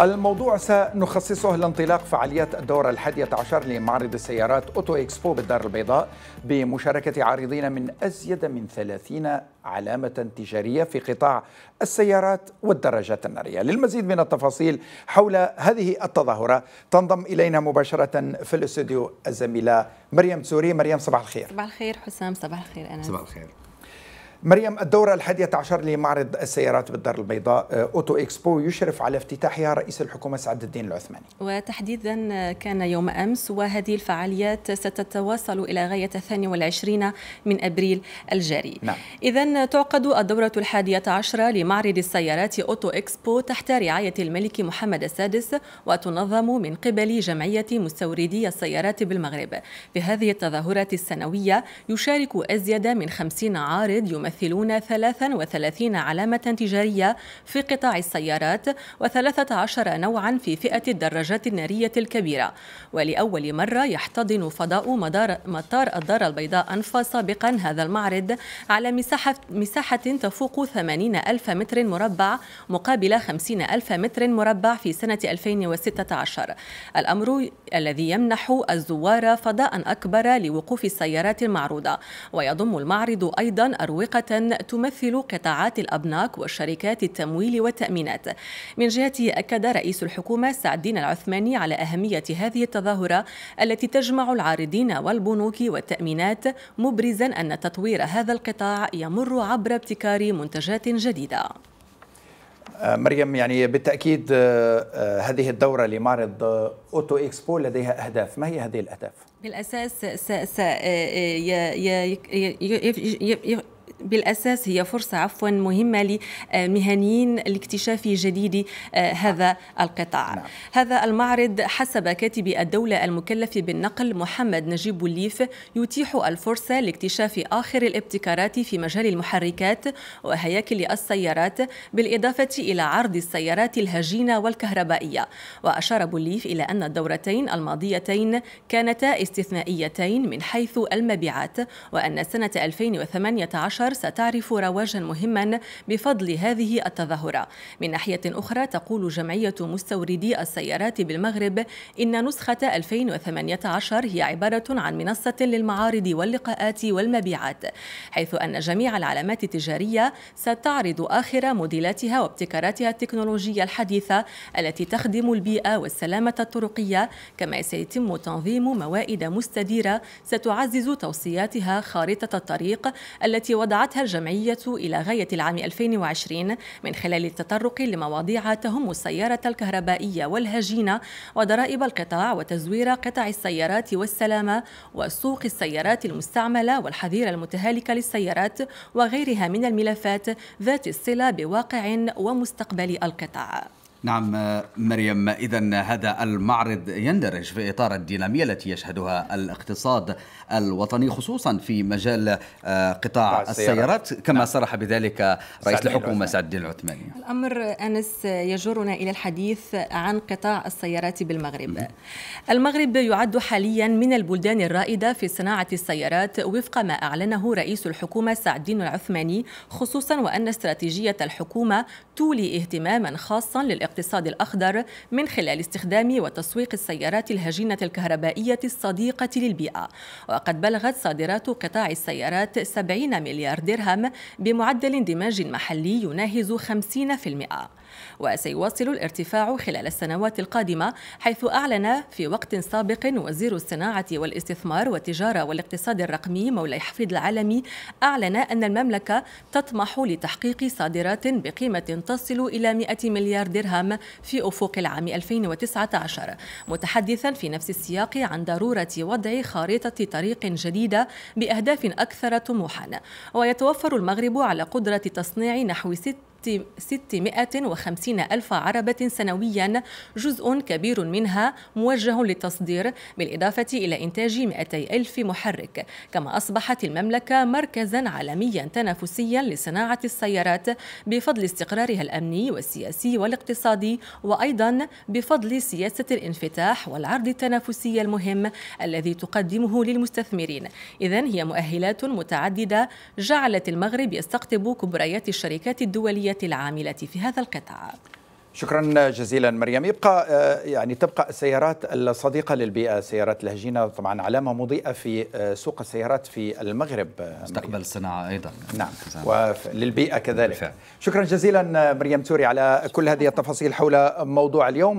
الموضوع سنخصصه لانطلاق فعاليات الدورة الحادية عشر لمعرض السيارات أوتو إكسبو بالدار البيضاء بمشاركة عارضين من أزيد من ثلاثين علامة تجارية في قطاع السيارات والدراجات النارية للمزيد من التفاصيل حول هذه التظاهرة تنضم إلينا مباشرة في الاستوديو الزميلة مريم تسوري مريم صباح الخير صباح الخير حسام صباح الخير أنا صباح الخير مريم الدورة الحادية عشر لمعرض السيارات بالدار البيضاء آه، أوتو إكسبو يشرف على افتتاحها رئيس الحكومة سعد الدين العثماني وتحديدا كان يوم أمس وهذه الفعاليات ستتواصل إلى غاية الثاني والعشرين من أبريل الجاري نعم. إذا تعقد الدورة الحادية عشرة لمعرض السيارات أوتو إكسبو تحت رعاية الملك محمد السادس وتنظم من قبل جمعية مستوردي السيارات بالمغرب في هذه التظاهرات السنوية يشارك أزيد من 50 عارض يمثل يمثلون 33 علامة تجارية في قطاع السيارات و13 نوعا في فئة الدراجات النارية الكبيرة ولأول مرة يحتضن فضاء مدار مطار الدار البيضاء أنفا سابقا هذا المعرض على مساحة, مساحة تفوق 80 ألف متر مربع مقابل 50 ألف متر مربع في سنة 2016 الأمر الذي يمنح الزوار فضاء أكبر لوقوف السيارات المعروضة ويضم المعرض أيضا أروقة تمثل قطاعات الأبناك والشركات التمويل والتأمينات من جهته أكد رئيس الحكومة سعدين العثماني على أهمية هذه التظاهرة التي تجمع العارضين والبنوك والتأمينات مبرزا أن تطوير هذا القطاع يمر عبر ابتكار منتجات جديدة مريم يعني بالتأكيد هذه الدورة لمعرض أوتو إكسبو لديها أهداف ما هي هذه الأهداف؟ بالأساس س س بالأساس هي فرصة عفوا مهمة لمهنيين لاكتشاف جديد آه، هذا القطاع نعم. هذا المعرض حسب كاتب الدولة المكلف بالنقل محمد نجيب بوليف يتيح الفرصة لاكتشاف آخر الابتكارات في مجال المحركات وهياكل السيارات بالإضافة إلى عرض السيارات الهجينة والكهربائية وأشار بوليف إلى أن الدورتين الماضيتين كانتا استثنائيتين من حيث المبيعات وأن سنة 2018 ستعرف رواجا مهما بفضل هذه التظاهرة من ناحية أخرى تقول جمعية مستوردي السيارات بالمغرب إن نسخة 2018 هي عبارة عن منصة للمعارض واللقاءات والمبيعات حيث أن جميع العلامات التجارية ستعرض آخر موديلاتها وابتكاراتها التكنولوجية الحديثة التي تخدم البيئة والسلامة الطرقية كما سيتم تنظيم موائد مستديرة ستعزز توصياتها خارطة الطريق التي وضعت وسعتها الجمعية إلى غاية العام 2020 من خلال التطرق لمواضيع تهم السيارة الكهربائية والهجينة وضرائب القطاع وتزوير قطع السيارات والسلامة وسوق السيارات المستعملة والحظيرة المتهالكة للسيارات وغيرها من الملفات ذات الصلة بواقع ومستقبل القطاع نعم مريم إذا هذا المعرض يندرج في إطار الدينامية التي يشهدها الاقتصاد الوطني خصوصا في مجال آه، قطاع السيارات السيارات كما نعم. صرح بذلك رئيس الحكومة سعد الدين العثماني الأمر أنس يجرنا إلى الحديث عن قطاع السيارات بالمغرب المغرب يعد حاليا من البلدان الرائدة في صناعة السيارات وفق ما أعلنه رئيس الحكومة سعد الدين العثماني خصوصا وأن استراتيجية الحكومة تولي اهتماما خاصا للإقتصاد الاقتصاد الأخضر من خلال استخدام وتسويق السيارات الهجينة الكهربائية الصديقة للبيئة وقد بلغت صادرات قطاع السيارات 70 مليار درهم بمعدل اندماج محلي يناهز 50% وسيواصل الارتفاع خلال السنوات القادمة حيث أعلن في وقت سابق وزير الصناعة والاستثمار والتجارة والاقتصاد الرقمي مولاي حفيد العالمي أعلن أن المملكة تطمح لتحقيق صادرات بقيمة تصل إلى 100 مليار درهم الأهم في أفق العام 2019 متحدثا في نفس السياق عن ضرورة وضع خارطة طريق جديدة بأهداف أكثر طموحا ويتوفر المغرب على قدرة تصنيع نحو 6 650 ألف عربة سنويا جزء كبير منها موجه للتصدير بالإضافة إلى إنتاج 200 ألف محرك كما أصبحت المملكة مركزا عالميا تنافسيا لصناعة السيارات بفضل استقرارها الأمني والسياسي والاقتصادي وأيضا بفضل سياسة الانفتاح والعرض التنافسي المهم الذي تقدمه للمستثمرين إذا هي مؤهلات متعددة جعلت المغرب يستقطب كبريات الشركات الدولية التنموية العاملة في هذا القطاع شكرا جزيلا مريم يبقى آه، يعني تبقى السيارات الصديقه للبيئه سيارات الهجينه طبعا علامه مضيئه في آه، سوق السيارات في المغرب آه، مستقبل الصناعه ايضا نعم, نعم. وللبيئه كذلك بالفعل. شكرا جزيلا مريم توري على كل هذه التفاصيل حول موضوع اليوم